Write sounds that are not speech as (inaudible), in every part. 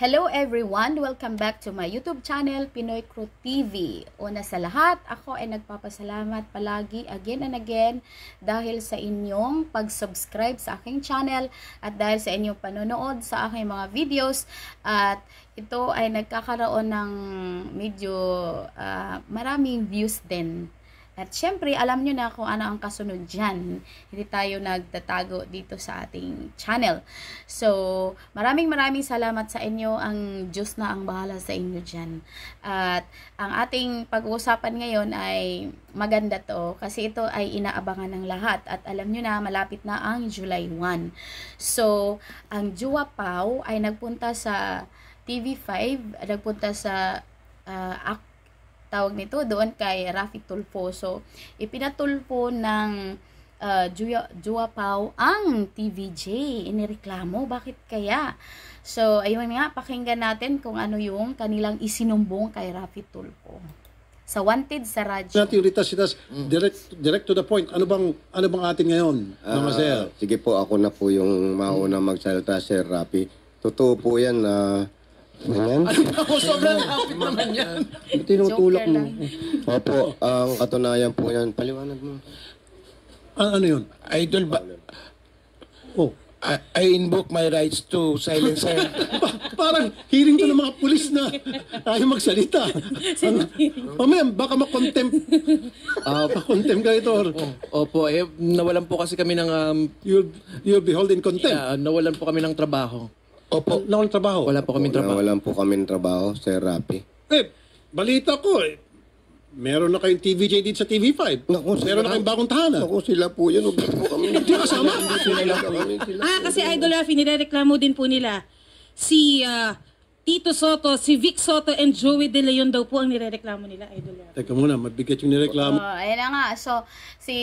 Hello everyone! Welcome back to my YouTube channel, Pinoy Crew TV. Una sa lahat, ako ay nagpapasalamat palagi again and again dahil sa inyong pag-subscribe sa aking channel at dahil sa inyong panonood sa aking mga videos at ito ay nagkakaroon ng medyo uh, maraming views din at syempre, alam nyo na kung ano ang kasunod dyan. Hindi tayo nagtatago dito sa ating channel. So, maraming maraming salamat sa inyo. Ang Diyos na ang bahala sa inyo dyan. At ang ating pag-uusapan ngayon ay maganda to kasi ito ay inaabangan ng lahat. At alam nyo na, malapit na ang July 1. So, ang Jua Pau ay nagpunta sa TV5, nagpunta sa uh, tawag nito doon kay Rafi Tulfo. ipinatulpo ng uh, Jua, Pau ang TVJ. Inireklamo. Bakit kaya? So, ayun nga, pakinggan natin kung ano yung kanilang isinumbong kay Rafi Tulfo. Sa wanted sa radyo. Natin ritas-ritas, mm. direct, direct to the point. Ano bang, ano bang atin ngayon, uh, sir? Sige po, ako na po yung mauna magsalita, Sir Rafi. Totoo po yan na uh, Ayan. Ano ba Sobrang hapit naman yan. Tinutulak mo. Opo, ah, ang katunayan po yan. Paliwanag mo. Ano, ano yun? Idol ba? Oh, I, I invoke my rights to silence her. (laughs) Parang hearing to ng mga pulis na tayo magsalita. (laughs) Ano, oh, ma'am, baka makontempt. (laughs) Ah, makontempt ka ito. Opo, eh, nawalan po kasi kami ng um, You'll, you'll be held in contempt. yeah, nawalan po kami ng trabaho. Opo. Wala akong trabaho. Wala po kaming trabaho. Wala po kaming trabaho, Sir Rapi. Eh, balita ko eh. Meron na kayong TVJ dito sa TV5. Naku, Meron na kayong bagong tahanan. Ako sila po yun. Huwag po kami. Hindi kasama. Sila lang po. Ah, kasi Idol Rafi, nire-reklamo din po nila si ah, Tito Soto, si Vic Soto, and Joey De Leon daw po ang nirereklamo nila, Idol Rafi. Teka muna, mabigat yung nireklamo. Oh, ayun na nga. So, si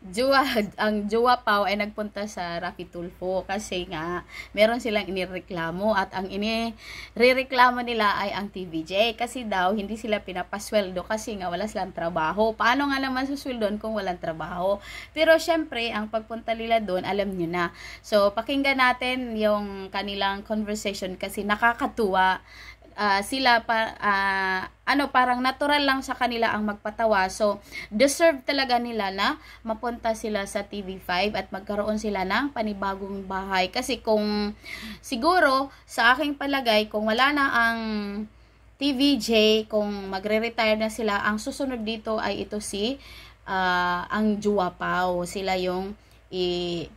Jua, ang Jua Pau ay nagpunta sa Rafi Tulfo kasi nga meron silang inireklamo at ang inireklamo nila ay ang TVJ kasi daw hindi sila pinapasweldo kasi nga wala silang trabaho. Paano nga naman susweldon kung walang trabaho? Pero syempre, ang pagpunta nila doon, alam nyo na. So, pakinggan natin yung kanilang conversation kasi nakakatuwa nagpatawa uh, sila pa, uh, ano parang natural lang sa kanila ang magpatawa so deserve talaga nila na mapunta sila sa TV5 at magkaroon sila ng panibagong bahay kasi kung siguro sa aking palagay kung wala na ang TVJ kung magre-retire na sila ang susunod dito ay ito si uh, ang Juwa sila yung i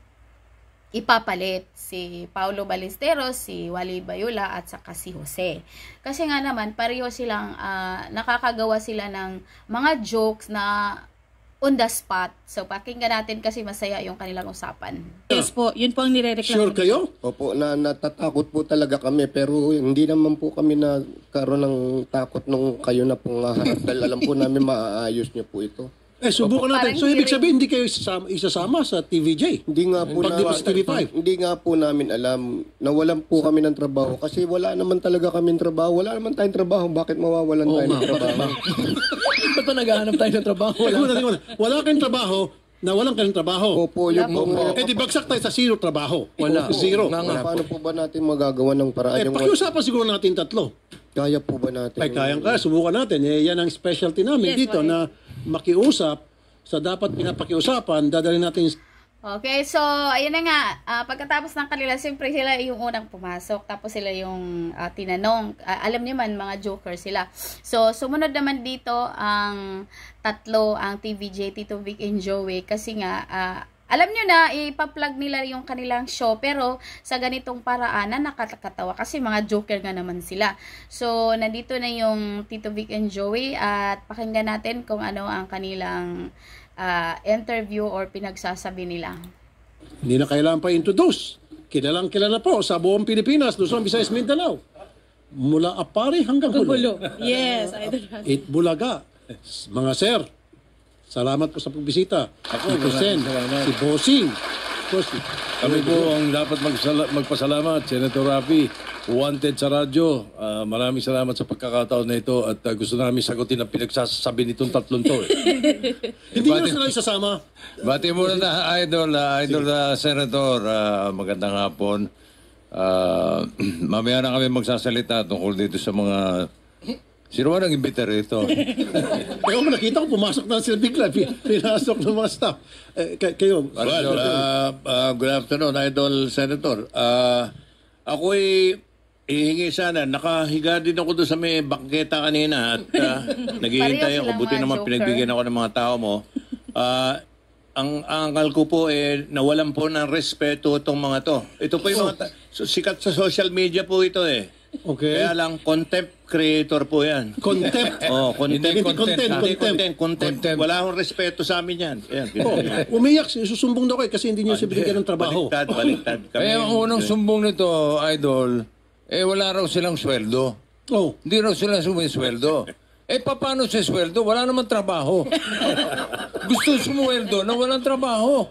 ipapalit si Paulo Balesteros, si Wally Bayula at saka si Jose. Kasi nga naman pareho silang uh, nakakagawa sila ng mga jokes na on the spot. So pakinggan natin kasi masaya yung kanilang usapan. Yes po, yun po ang nirereklamo. Sure kayo? Opo, na natatakot po talaga kami pero hindi naman po kami na karon ng takot nung kayo na pong haharap (laughs) dahil alam po namin maaayos niyo po ito. Eh, subukan natin. Parang So, ibig sabihin, hindi kayo isasama, isasama sa TVJ? Hindi nga po na, sa TV5? Hindi nga po namin alam. na Nawalan po kami ng trabaho kasi wala naman talaga kaming trabaho. Wala naman tayong trabaho. Bakit mawawalan Oo tayo ng trabaho? (laughs) Ba't pa naghahanap tayo ng trabaho? Wala. Wala. Wala. Wala kayong trabaho na walang kayong trabaho. Opo, yun po. Eh, di bagsak tayo sa zero trabaho. Wala. Zero. Nga nga. Paano po ba natin magagawa ng paraan? Eh, Yung pakiusapan siguro natin tatlo. kaya po ba natin? Ay, kayang kaya, subukan natin. Eh, yan ang specialty namin Yes, dito why? na makiusap sa dapat pinapakiusapan, dadalhin natin Okay, so ayun na nga, uh, pagkatapos ng kanila, siyempre sila yung unang pumasok, tapos sila yung uh, tinanong. Uh, alam niyo man, mga joker sila. So, sumunod naman dito ang tatlo, ang TVJ, Tito Vic and Joey, kasi nga, uh, alam nyo na, ipa-plug nila yung kanilang show, pero sa ganitong paraan na nakakatawa kasi mga joker nga naman sila. So, nandito na yung Tito Vic and Joey at pakinggan natin kung ano ang kanilang uh, interview or pinagsasabi nila. Hindi na kailangan pa introduce. Kilalang kilala po sa buong Pilipinas, Luzon, Visayas, Mindanao. Mula Apari hanggang Hulo. Yes, I It Bulaga. Mga sir, Salamat po sa pagbisita. Ako, si Kusen, si Bossing. Bossing. Kami po ang dapat magpasalamat, Senator Rafi, wanted sa radyo. Ah, maraming salamat sa pagkakataon na ito at ah, gusto namin sagutin ang pinagsasabi nitong tatlong to. Eh. (laughs) Hindi nyo sila isasama. Bati mo na idol, ah, idol na ah, senator. Ah, magandang hapon. Ah, (clears throat) mamaya na kami magsasalita tungkol dito sa mga Sino ba nag-imbita dito? (laughs) Ewan mo, nakita ko, pumasok na sila bigla. Pi- Pinasok ng mga staff. Eh, kay- kayo. Well, uh, uh, good afternoon, Idol Senator. Uh, ako'y ihingi sana. Nakahiga din ako doon sa may bangketa kanina at uh, (laughs) naghihintay Pareho ako. Buti naman joker. pinagbigyan ako ng mga tao mo. Uh, ang ang ko po eh nawalan po ng respeto tong mga to. Ito po yung mga oh. ta- so, sikat sa social media po ito eh. Okay. Kaya lang, contempt creator po yan. Contempt. (laughs) oh, contempt. Hindi content, content, content, content, content. Wala akong respeto sa amin yan. Ayan, oh, umiyak, susumbong daw kayo kasi hindi niyo siya ng trabaho. Baliktad, baliktad (laughs) eh, kami. Eh, ang unang sumbong nito, Idol, eh wala raw silang sweldo. Oh. Hindi raw sila sumisweldo. (laughs) Eh, paano si sweldo? Wala naman trabaho. Gusto sumweldo na walang trabaho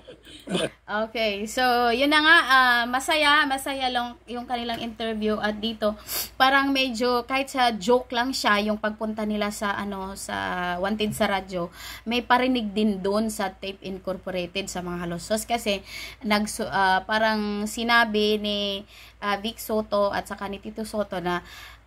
okay, so yun na nga, uh, masaya, masaya lang yung kanilang interview at dito parang medyo kahit sa joke lang siya yung pagpunta nila sa ano sa Wanted sa radyo, may parinig din doon sa Tape Incorporated sa mga halosos kasi nag uh, ah, parang sinabi ni uh, Vic Soto at saka ni Tito Soto na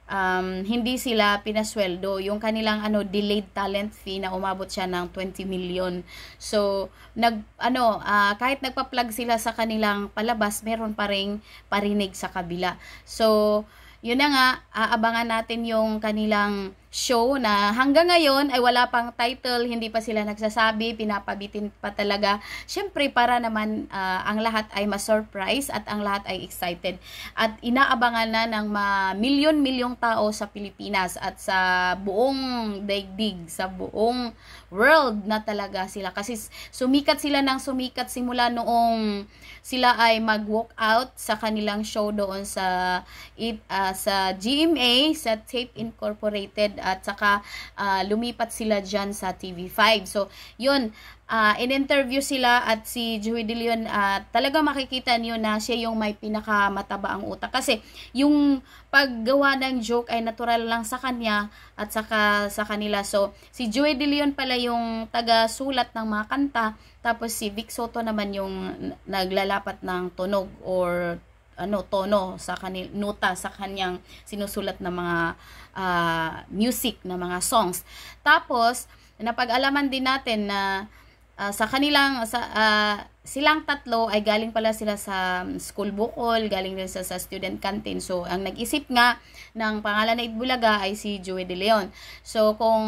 um, hindi sila pinasweldo. Yung kanilang ano delayed talent fee na umabot siya ng 20 million. So, nag ano uh, kahit nagpa-plug sila sa kanilang palabas, meron pa ring parinig sa kabila. So, yun na nga, aabangan natin yung kanilang show na hanggang ngayon ay wala pang title, hindi pa sila nagsasabi, pinapabitin pa talaga. Siyempre para naman uh, ang lahat ay ma-surprise at ang lahat ay excited. At inaabangan na ng milyon-milyong tao sa Pilipinas at sa buong daigdig, sa buong world na talaga sila. Kasi sumikat sila ng sumikat simula noong sila ay mag-walk out sa kanilang show doon sa it, uh, sa GMA, sa Tape Incorporated at saka uh, lumipat sila dyan sa TV5. So, yun, uh, in-interview sila at si Joey De Leon, uh, talaga makikita niyo na siya yung may pinakamataba ang utak. Kasi yung paggawa ng joke ay natural lang sa kanya at saka sa kanila. So, si Joey De Leon pala yung taga-sulat ng mga kanta, tapos si Vic Soto naman yung naglalapat ng tunog or ano tono sa kanil nota sa kanyang sinusulat na mga uh, music, na mga songs. Tapos, napag-alaman din natin na uh, sa kanilang, sa, uh, silang tatlo ay galing pala sila sa um, school Bukol, galing din sa, sa student canteen. So, ang nag-isip nga ng pangalan na Itbulaga ay si Joey De Leon. So, kung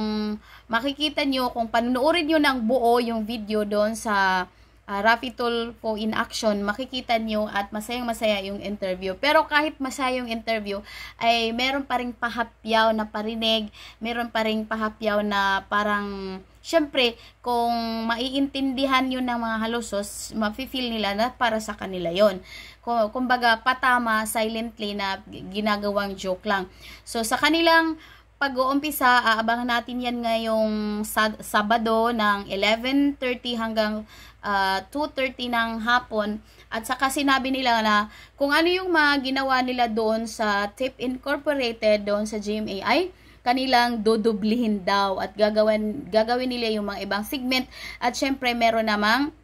makikita nyo, kung panunuorin nyo ng buo yung video doon sa uh, Rafi po in action, makikita nyo at masayang-masaya yung interview. Pero kahit masaya yung interview, ay meron pa rin pahapyaw na parinig, meron pa rin pahapyaw na parang syempre, kung maiintindihan yun ng mga halusos, mafe-feel nila na para sa kanila yon. Kumbaga, patama, silently na ginagawang joke lang. So, sa kanilang pag-uumpisa, aabangan natin yan ngayong Sabado ng 11.30 hanggang uh, ah, 2.30 ng hapon. At saka sinabi nila na kung ano yung mga ginawa nila doon sa TIP Incorporated, doon sa GMAI, kanilang dudublihin daw at gagawin, gagawin nila yung mga ibang segment. At syempre meron namang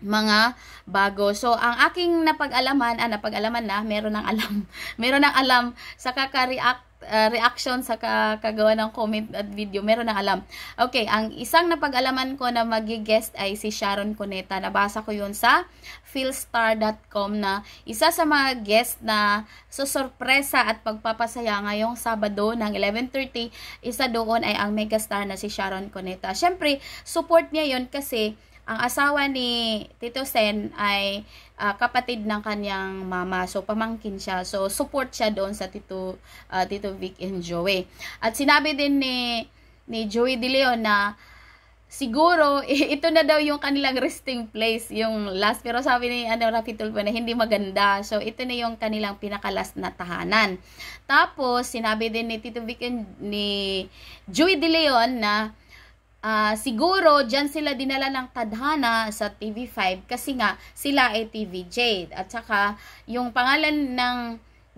mga bago. So, ang aking napag-alaman, ah, napag-alaman na, meron ng alam, (laughs) meron ng alam sa kakareact uh, reaction sa kagawa ng comment at video, meron ng alam. Okay, ang isang napag-alaman ko na magi-guest ay si Sharon Cuneta. Nabasa ko yun sa philstar.com na isa sa mga guest na susurpresa at pagpapasaya ngayong Sabado ng 11.30, isa doon ay ang megastar na si Sharon Cuneta. Syempre, support niya 'yon kasi ang asawa ni Tito Sen ay uh, kapatid ng kanyang mama. So, pamangkin siya. So, support siya doon sa Tito, uh, Tito Vic and Joey. At sinabi din ni, ni Joey De Leon na siguro (laughs) ito na daw yung kanilang resting place yung last pero sabi ni ano Rafi Tulfo na hindi maganda so ito na yung kanilang pinakalas na tahanan tapos sinabi din ni Tito Vic and ni Joey De Leon na Uh, siguro, dyan sila dinala ng tadhana sa TV5 kasi nga sila ay TV Jade. At saka, yung pangalan ng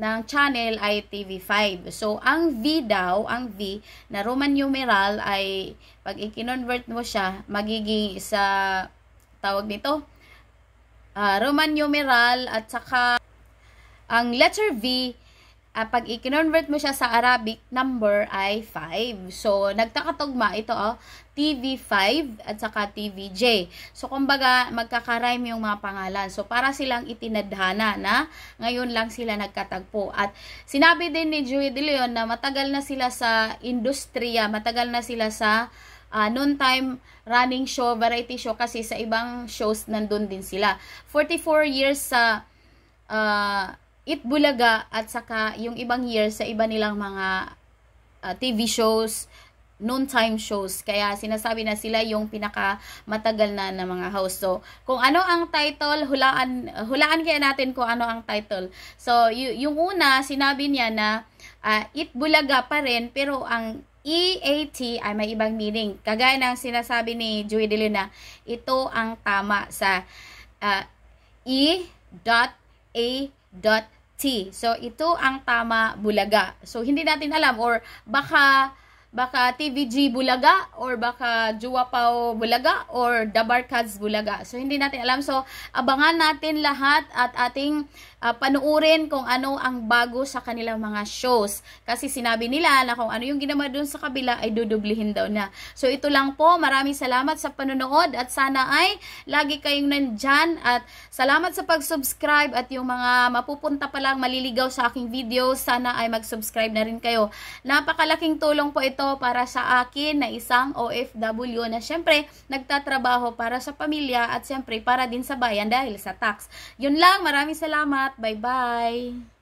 ng channel ay TV5. So, ang V daw, ang V na Roman numeral ay pag i-convert mo siya, magiging sa tawag nito, uh, Roman numeral at saka ang letter V uh, pag i-convert mo siya sa Arabic, number ay 5. So, nagtakatugma ito, oh, TV5 at saka TVJ. So, kumbaga, magkakarime yung mga pangalan. So, para silang itinadhana na ngayon lang sila nagkatagpo. At sinabi din ni Joey De Leon na matagal na sila sa industriya, matagal na sila sa uh, noon time running show, variety show kasi sa ibang shows nandun din sila. 44 years sa uh, Itbulaga at saka yung ibang years sa iba nilang mga uh, ah, TV shows, noontime shows. Kaya sinasabi na sila yung pinaka matagal na ng mga house. So, kung ano ang title, hulaan hulaan kaya natin kung ano ang title. So, yung una, sinabi niya na uh, ah, Itbulaga pa rin pero ang EAT ay may ibang meaning. Kagaya ng sinasabi ni Joey De Luna, ito ang tama sa uh, ah, E.A dot T. So, ito ang tama bulaga. So, hindi natin alam or baka baka TVG Bulaga or baka Juwapaw Bulaga or Dabarkads Bulaga. So, hindi natin alam. So, abangan natin lahat at ating uh, ah, panuurin kung ano ang bago sa kanilang mga shows. Kasi sinabi nila na kung ano yung ginawa doon sa kabila ay dudublihin daw na. So ito lang po. Maraming salamat sa panonood at sana ay lagi kayong nandyan at salamat sa pag-subscribe at yung mga mapupunta pa lang maliligaw sa aking video. Sana ay mag-subscribe na rin kayo. Napakalaking tulong po ito para sa akin na isang OFW na syempre nagtatrabaho para sa pamilya at syempre para din sa bayan dahil sa tax. Yun lang. Maraming salamat lahat. Bye-bye!